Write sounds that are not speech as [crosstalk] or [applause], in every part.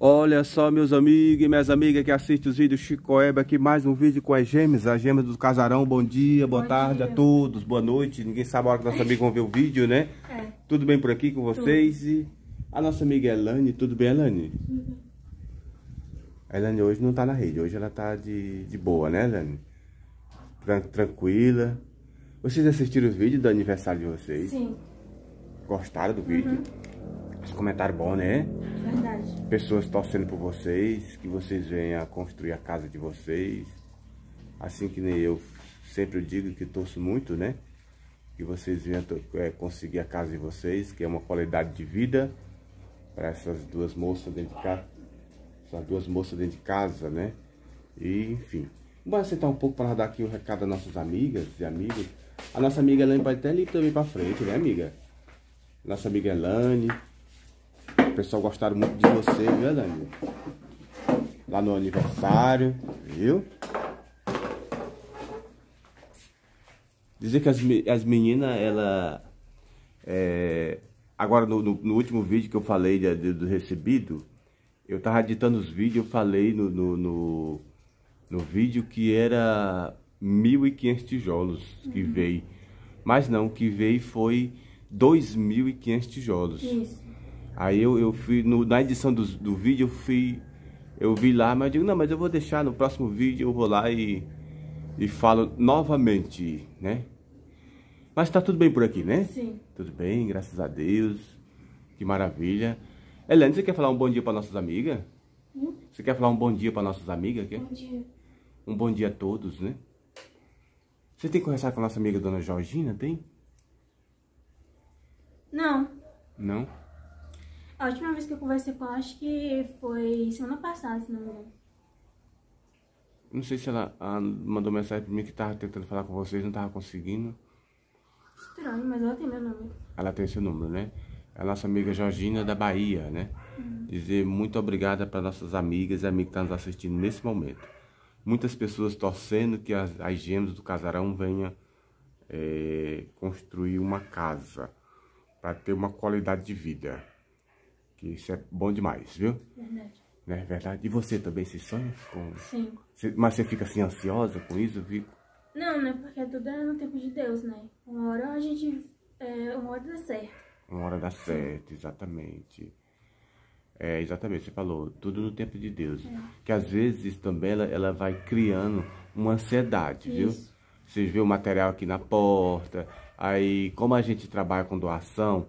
Olha só meus amigos e minhas amigas que assistem os vídeos Chico Eba aqui mais um vídeo com as gêmeas, as gêmeas do casarão, bom dia, boa tarde dia. a todos, boa noite, ninguém sabe a hora que nossos é. amigos vão ver o vídeo né? É. Tudo bem por aqui com vocês? Tudo. A nossa amiga Elane, tudo bem Elane? Uhum. A Elane hoje não tá na rede, hoje ela tá de, de boa né Elane? Tran tranquila. Vocês assistiram os vídeos do aniversário de vocês? Sim gostaram do vídeo. Uhum. Os comentários bons, né? Verdade. Pessoas torcendo por vocês, que vocês venham a construir a casa de vocês. Assim que nem eu sempre digo que torço muito, né? Que vocês venham é, conseguir a casa de vocês, que é uma qualidade de vida para essas duas moças dentro de casa. Essas duas moças dentro de casa, né? E, enfim. Bora sentar um pouco para dar aqui o um recado às nossas amigas e amigos. A nossa amiga Elaine vai até ali também para frente, né, amiga? nossa amiga Elane. O pessoal gostaram muito de você, viu, Elane? Lá no aniversário, viu? Dizer que as, as meninas, ela... É, agora, no, no, no, último vídeo que eu falei de, de, do recebido, eu tava editando os vídeos, eu falei no, no, no, no vídeo que era 1.500 tijolos que uhum. veio. Mas não, que veio foi 2.500 tijolos. Isso. Aí eu, eu fui, no, na edição do, do vídeo, eu fui, eu vi lá, mas eu digo, não, mas eu vou deixar no próximo vídeo, eu vou lá e, e falo novamente, né? Mas tá tudo bem por aqui, né? Sim. Tudo bem, graças a Deus. Que maravilha. Helena você quer falar um bom dia para nossas amigas? Hum? Você quer falar um bom dia para nossas amigas? Quer? Bom dia. Um bom dia a todos, né? Você tem que conversar com a nossa amiga Dona Georgina, tem? Não. Não? A última vez que eu conversei com ela, acho que foi semana passada, se não me engano. Não sei se ela mandou mensagem pra mim que tava tentando falar com vocês, não tava conseguindo. Estranho, mas ela tem meu número. Ela tem seu número, né? A nossa amiga Georgina da Bahia, né? Uhum. Dizer muito obrigada para nossas amigas e amigos que estão tá nos assistindo nesse momento. Muitas pessoas torcendo que as, as gêmeas do casarão venham é, construir uma casa ter uma qualidade de vida. Que isso é bom demais, viu? Verdade. Né? Verdade. E você também se sonha com. Sim. Mas você fica assim ansiosa com isso, viu? Não, né? Porque tudo é no tempo de Deus, né? Uma hora a gente. É, uma hora dá certo. Uma hora dá certo, exatamente. É, exatamente, você falou, tudo no tempo de Deus. É. Que às vezes também ela, ela vai criando uma ansiedade, isso. viu? Vocês vê o material aqui na porta, Aí, como a gente trabalha com doação,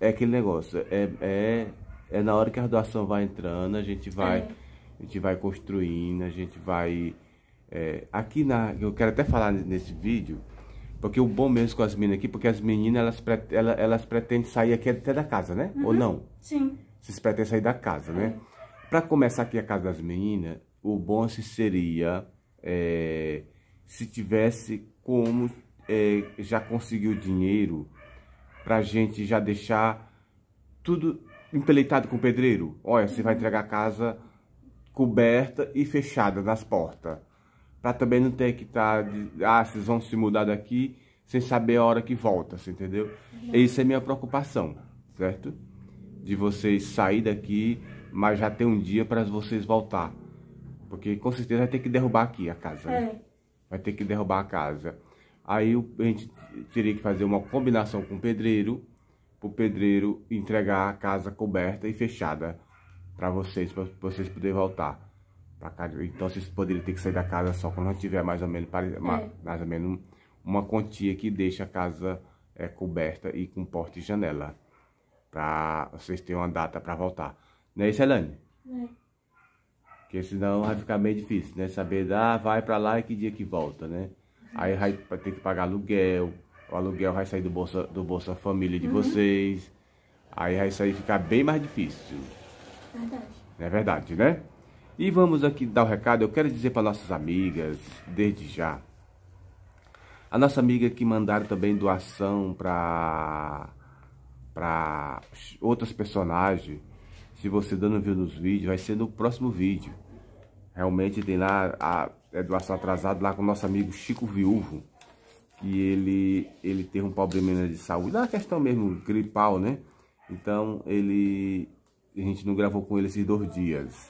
é aquele negócio, é, é, é na hora que a doação vai entrando, a gente vai, é. a gente vai construindo, a gente vai... É, aqui na... Eu quero até falar nesse vídeo, porque o bom mesmo com as meninas aqui, porque as meninas, elas, elas, elas pretendem sair aqui até da casa, né? Uhum. Ou não? Sim. Vocês pretendem sair da casa, né? é. né? Para começar aqui a casa das meninas, o bom se assim seria é, se tivesse como é, já conseguiu dinheiro para gente já deixar tudo empeleitado com o pedreiro? Olha, você vai entregar a casa coberta e fechada nas portas. Para também não ter que tá estar, ah, vocês vão se mudar daqui sem saber a hora que volta, você entendeu? Uhum. Essa é minha preocupação, certo? De vocês sair daqui, mas já ter um dia para vocês voltar. Porque com certeza vai ter que derrubar aqui a casa. Né? É. Né? Vai ter que derrubar a casa. Aí a gente teria que fazer uma combinação com o pedreiro, para o pedreiro entregar a casa coberta e fechada para vocês, para vocês poderem voltar para casa. Então vocês poderiam ter que sair da casa só quando tiver mais ou menos, é. mais ou menos uma quantia que deixa a casa é, coberta e com porta e janela, para vocês terem uma data para voltar. Não é isso, Elane? É. Porque senão vai ficar meio difícil, né? Saber, ah, vai para lá e que dia que volta, né? Aí vai ter que pagar aluguel. O aluguel vai sair do Bolsa, do bolsa Família de uhum. vocês. Aí vai sair ficar bem mais difícil. Verdade. É verdade, né? E vamos aqui dar o um recado. Eu quero dizer para nossas amigas, desde já. A nossa amiga que mandaram também doação para para outras personagens. Se você ainda não viu nos vídeos, vai ser no próximo vídeo. Realmente tem lá a Eduardo é atrasado lá com o nosso amigo Chico Viúvo, que ele ele tem um problema de saúde, é uma questão mesmo gripal, né? Então ele a gente não gravou com ele esses dois dias.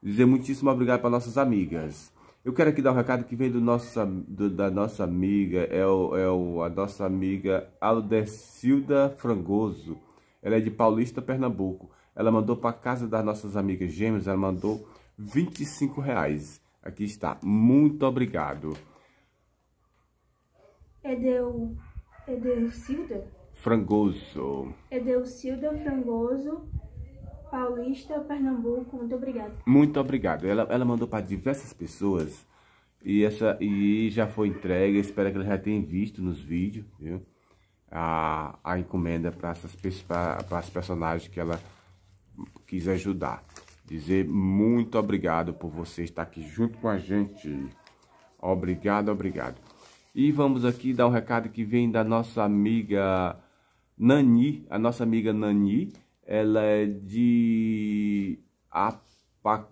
Dizer muitíssimo obrigado para nossas amigas. Eu quero aqui dar um recado que vem do nosso, do, da nossa amiga, é, o, é o, a nossa amiga Aldecilda Frangoso. Ela é de Paulista, Pernambuco. Ela mandou para casa das nossas amigas gêmeas, ela mandou 25 reais. Aqui está. Muito obrigado. Edeu, é Edeucilda? É Frangoso. Edeucilda é Frangoso, Paulista, Pernambuco. Muito obrigado. Muito obrigado. Ela, ela mandou para diversas pessoas e, essa, e já foi entregue. Espero que ela já tenha visto nos vídeos, viu? A, a encomenda para essas as personagens que ela quis ajudar dizer muito obrigado por você estar aqui junto com a gente. Obrigado, obrigado. E vamos aqui dar o um recado que vem da nossa amiga Nani, a nossa amiga Nani, ela é de Apac...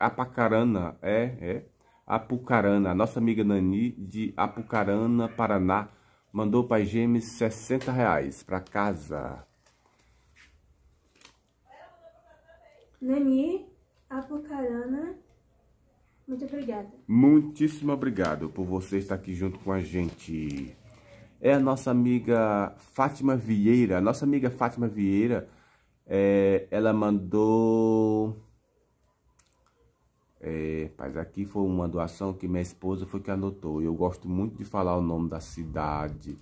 Apacarana, é, é, Apucarana, a nossa amiga Nani de Apucarana, Paraná, mandou para a Gêmeos 60 reais para casa. Nani Apucarana, muito obrigada. Muitíssimo obrigado por você estar aqui junto com a gente. É a nossa amiga Fátima Vieira. A nossa amiga Fátima Vieira, é, ela mandou... É, mas aqui foi uma doação que minha esposa foi que anotou. Eu gosto muito de falar o nome da cidade.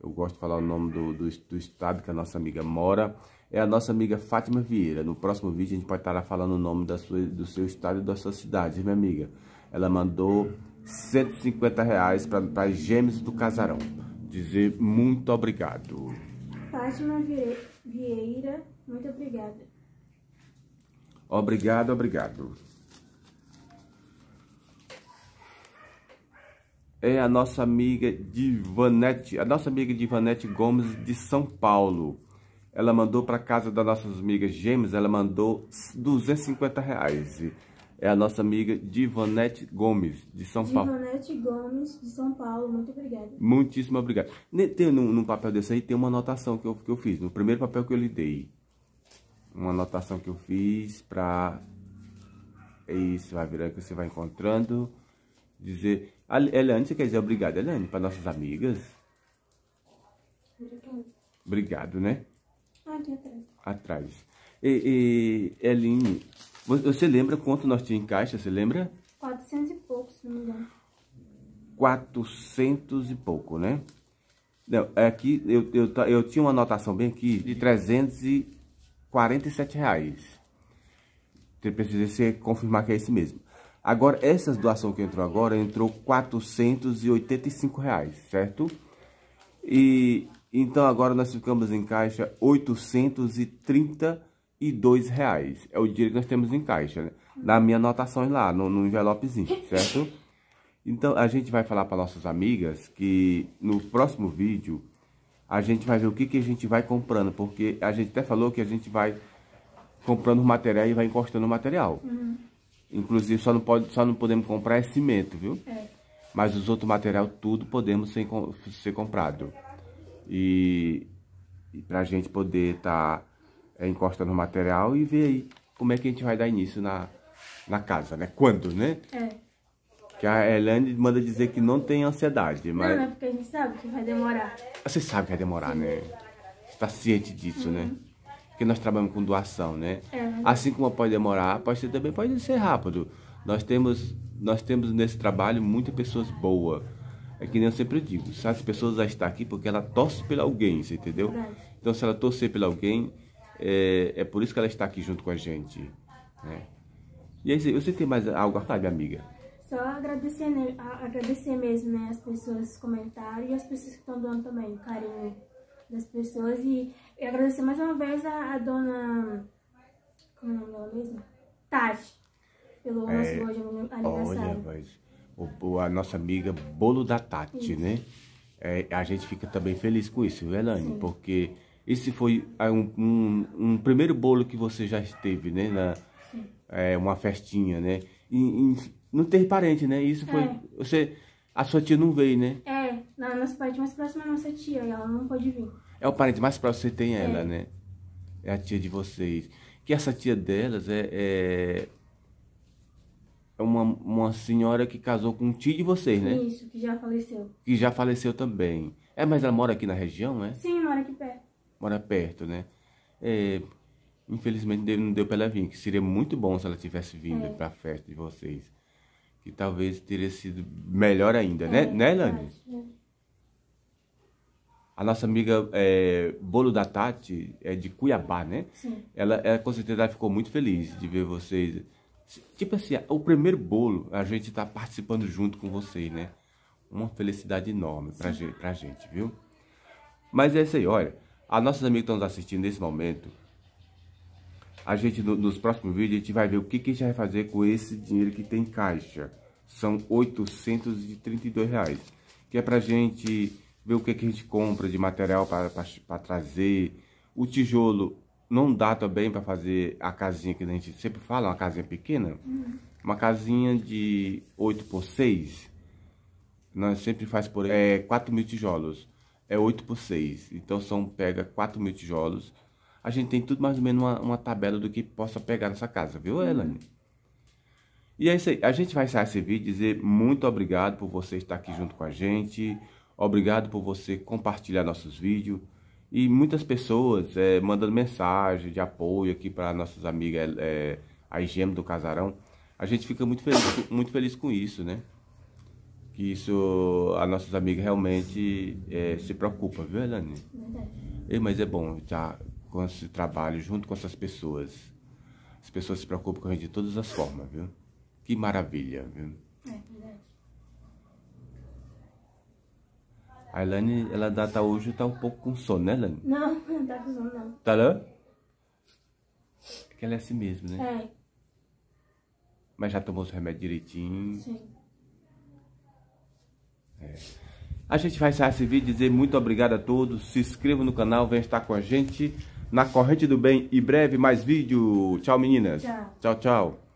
Eu gosto de falar o nome do, do, do estado que a nossa amiga mora é a nossa amiga Fátima Vieira. No próximo vídeo a gente pode estar falando o nome da sua, do seu estado e da sua cidade, minha amiga. Ela mandou 150 reais para Gêmeos do Casarão. Dizer muito obrigado. Fátima Vieira, muito obrigada. Obrigado, obrigado. É a nossa amiga Divanete, a nossa amiga Divanete Gomes de São Paulo ela mandou para casa das nossas amigas gêmeas, ela mandou 250 reais. É a nossa amiga Divanete Gomes, de São Paulo. Divanete Gomes, de São Paulo, muito obrigada. Muitíssimo obrigado. Tem, num, num, papel desse aí tem uma anotação que eu, que eu fiz, no primeiro papel que eu lhe dei. Uma anotação que eu fiz para... É isso, vai virando que você vai encontrando. Dizer... Eliane, você quer dizer obrigado, Eliane, para nossas amigas? Obrigado. Obrigado, né? aqui ah, atrás. Atrás. E, e Eline, você lembra quanto nós tínhamos em caixa? Você lembra? 400 e pouco, se não me engano. 400 e pouco, né? Não, aqui é eu, eu, eu tinha uma anotação bem aqui de 347 reais. Eu precisei é confirmar que é esse mesmo. Agora, essa doação que entrou agora, entrou 485 reais, certo? E então agora nós ficamos em caixa 832 reais. É o dinheiro que nós temos em caixa, né? Na minha anotação lá, no, no envelopezinho, [laughs] certo? Então a gente vai falar para nossas amigas que no próximo vídeo a gente vai ver o que, que a gente vai comprando, porque a gente até falou que a gente vai comprando material e vai encostando o material. Uhum. Inclusive só não, pode, só não podemos comprar é cimento, viu? É. Mas os outros material tudo podemos ser, ser comprado. E, e para a gente poder estar tá, é, encostando o material e ver aí como é que a gente vai dar início na, na casa, né? Quando, né? É. Que a Helene manda dizer que não tem ansiedade, mas... Não, é porque a gente sabe que vai demorar. Ah, você sabe que vai demorar, Sim. né? Você tá ciente disso, né? uhum. né? Porque nós trabalhamos com doação, né? É. Né? Assim como pode demorar, pode ser, também pode ser rápido. Nós temos, nós temos nesse trabalho muitas pessoas boas é que nem eu sempre digo, se as pessoas já estão aqui porque ela torce por alguém, você entendeu? Então se ela torcer por alguém, é, é por isso que ela está aqui junto com a gente. Né? E aí, você tem mais algo a falar, minha amiga? Só agradecer, né, agradecer mesmo né, as pessoas que comentaram e as pessoas que estão doando também, o carinho das pessoas. E, e agradecer mais uma vez a, a dona. Como é o nome dela mesmo? Tati, pelo é, nosso hoje aniversário. Olha, mas o, a nossa amiga Bolo da Tati, isso. né? É, a gente fica também feliz com isso, Elane? Porque esse foi é, um, um, um, primeiro bolo que você já esteve, né? Na, Sim. é, uma festinha, né? E, e não ter parente, né? Isso foi... É. Você, a sua tia não veio, né? É, na nossa parente mais próxima é a nossa tia e ela não pôde vir. É o parente mais próximo que você tem é. ela, né? É a tia de vocês. Que essa tia delas é, é é uma, uma senhora que casou com um tio de vocês, né? Isso, que já faleceu. Que já faleceu também. É, mas ela mora aqui na região, né? Sim, mora aqui perto. Mora perto, né? É, infelizmente não deu para ela vir, que seria muito bom se ela tivesse vindo é. para a festa de vocês. Que talvez teria sido melhor ainda, né? é, né, né Elane? A nossa amiga é, Bolo da Tati é de Cuiabá, né? Sim. Ela, ela com certeza ficou muito feliz de ver vocês Tipo assim, o primeiro bolo a gente tá participando junto com vocês, né? Uma felicidade enorme pra gente, pra gente, viu? Mas é isso aí, olha. A nossos amigos que estão nos assistindo nesse momento. A gente, no, nos próximos vídeos, a gente vai ver o que, que a gente vai fazer com esse dinheiro que tem em caixa. São 832 reais. Que é pra gente ver o que, que a gente compra de material para trazer. O tijolo não dá também para fazer a casinha que a gente sempre fala, uma casinha pequena. Hum. Uma casinha de 8 por 6, nós sempre faz por é, 4 mil tijolos. É 8 por 6, então são pega 4 mil tijolos. A gente tem tudo mais ou menos uma, uma tabela do que possa pegar nessa casa, viu, uhum. Elane? E é isso aí. A gente vai sair esse vídeo e dizer muito obrigado por você estar aqui junto com a gente. Obrigado por você compartilhar nossos vídeos. E muitas pessoas é, mandando mensagem de apoio aqui para nossas amigas, é, a IGM do Casarão. A gente fica muito feliz, muito feliz com isso, né? Que isso, as nossas amigas realmente é, se preocupam, viu, Elane? Verdade. mas é bom estar com esse trabalho junto com essas pessoas. As pessoas se preocupam com a gente de todas as formas, viu? Que maravilha, viu? É, verdade. A Elaine, ela data tá hoje, tá um pouco com sono, né, Elaine? Não, não [laughs] tá com sono, não. Tá não? Né? Porque ela é assim mesmo, né? É. Mas já tomou os remédios direitinho? Sim. É. A gente vai encerrar esse vídeo dizer muito obrigado a todos. Se inscreva no canal, venha estar com a gente na Corrente do Bem e breve mais vídeo. Tchau, meninas. Tchau, tchau. tchau.